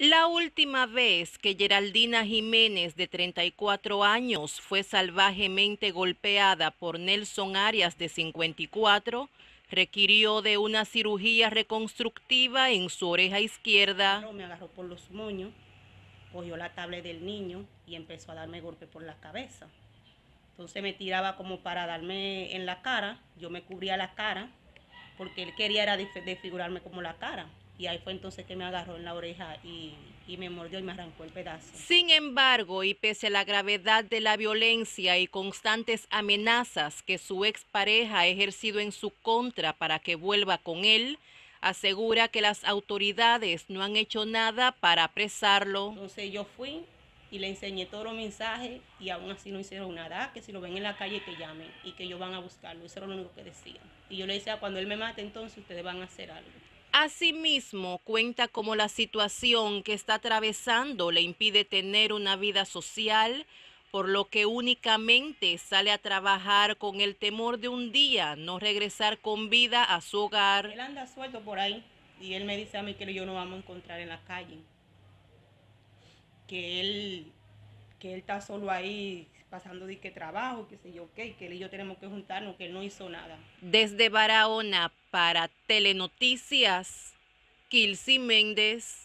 La última vez que Geraldina Jiménez, de 34 años, fue salvajemente golpeada por Nelson Arias, de 54, requirió de una cirugía reconstructiva en su oreja izquierda. Me agarró por los moños, cogió la tablet del niño y empezó a darme golpe por la cabeza. Entonces me tiraba como para darme en la cara, yo me cubría la cara, porque él quería desfigurarme como la cara y ahí fue entonces que me agarró en la oreja y, me mordió y me arrancó el pedazo. Sin embargo, y pese a la gravedad de la violencia y constantes amenazas que su expareja ha ejercido en su contra para que vuelva con él, asegura que las autoridades no han hecho nada para apresarlo. Entonces yo fui y le enseñé todos los mensajes y aún así no hicieron nada, que si lo ven en la calle que llamen y que ellos van a buscarlo, eso era lo único que decían. Y yo le decía, cuando él me mate entonces ustedes van a hacer algo. Asimismo, cuenta como la situación que está atravesando le impide tener una vida social, por lo que únicamente sale a trabajar con el temor de un día no regresar con vida a su hogar. Él anda suelto por ahí y él me dice a mí que yo no vamos a encontrar en la calle. Que él que él está solo ahí pasando de que trabajo, que sé yo, qué, que él y yo tenemos que juntarnos, que él no hizo nada. Desde Barahona para Telenoticias, Kilsi Méndez.